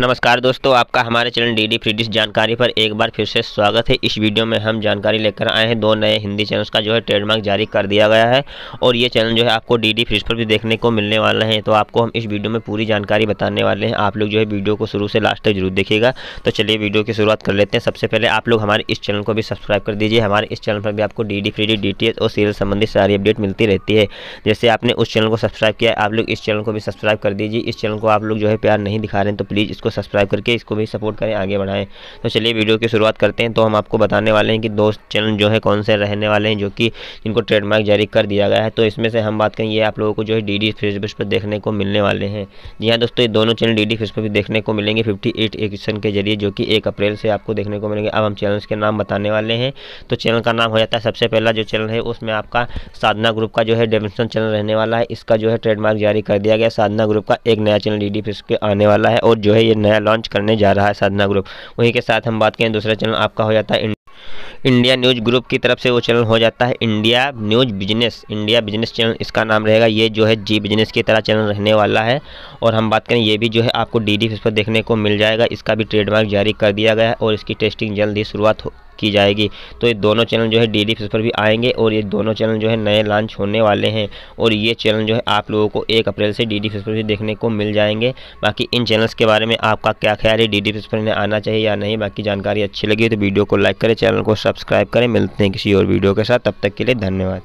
नमस्कार दोस्तों आपका हमारे चैनल डी डी फ्रीडिस जानकारी पर एक बार फिर से स्वागत है इस वीडियो में हम जानकारी लेकर आए हैं दो नए हिंदी चैनल्स का जो है ट्रेडमार्क जारी कर दिया गया है और ये चैनल जो है आपको डी डी फ्रीज पर भी देखने को मिलने वाला है तो आपको हम इस वीडियो में पूरी जानकारी बताने वाले हैं आप लोग जो है वीडियो को शुरू से लास्ट तक जरूर देखिएगा तो चलिए वीडियो की शुरुआत कर लेते हैं सबसे पहले आप लोग हमारे इस चैनल को भी सब्सक्राइब कर दीजिए हमारे इस चैनल पर भी आपको डी डी फ्रीडी डी टी एस और सीरियल संबंधित सारी अपडेट मिलती रहती है जैसे आपने उस चैनल को सब्सक्राइब किया आप लोग इस चैनल को भी सब्सक्राइब कर दीजिए इस चैनल को आप लोग जो है प्यार नहीं दिखा रहे हैं तो प्लीज़ इसको को सब्सक्राइब करके इसको भी सपोर्ट करें आगे बढ़ाएं तो चलिए वीडियो की शुरुआत करते हैं तो हम आपको बताने वाले हैं कि दो चैनल जो है कौन से रहने वाले हैं जो कि इनको ट्रेडमार्क जारी कर दिया गया है तो इसमें से हम बात करें ये आप लोगों को जो है डी डी फेसबुक पर देखने को मिलने वाले हैं जी हाँ दोस्तों ये दोनों चैनल डी डी फेसबुक भी देखने को मिलेंगे फिफ्टी एट के जरिए जो कि एक अप्रैल से आपको देखने को मिलेंगे अब हम चैनल्स के नाम बताने वाले हैं तो चैनल का नाम हो जाता है सबसे पहला जो चैनल है उसमें आपका साधना ग्रुप का जो है डेमसन चैनल रहने वाला है इसका जो है ट्रेडमार्क जारी कर दिया गया साधना ग्रुप का एक नया चैनल डी डी के आने वाला है और जो है ये नया लॉन्च करने जा रहा है साधना ग्रुप वहीं के साथ हम बात करें दूसरा चैनल आपका हो जाता है इंडिया न्यूज़ ग्रुप की तरफ से वो चैनल हो जाता है India news business India business channel इसका नाम रहेगा ये जो है जी बिजनेस की तरह चैनल रहने वाला है और हम बात करें ये भी जो है आपको डी डी पर देखने को मिल जाएगा इसका भी ट्रेडमार्क जारी कर दिया गया है और इसकी टेस्टिंग जल्द ही शुरुआत हो की जाएगी तो ये दोनों चैनल जो है डेली बेसिस पर भी आएंगे और ये दोनों चैनल जो है नए लॉन्च होने वाले हैं और ये चैनल जो है आप लोगों को एक अप्रैल से डी डी पर भी देखने को मिल जाएंगे बाकी इन चैनल्स के बारे में आपका क्या ख्याल है डी डी पर इन्हें आना चाहिए या नहीं बाकी जानकारी अच्छी लगी तो वीडियो को लाइक करें चैनल को सब्सक्राइब करें मिलते हैं किसी और वीडियो के साथ तब तक के लिए धन्यवाद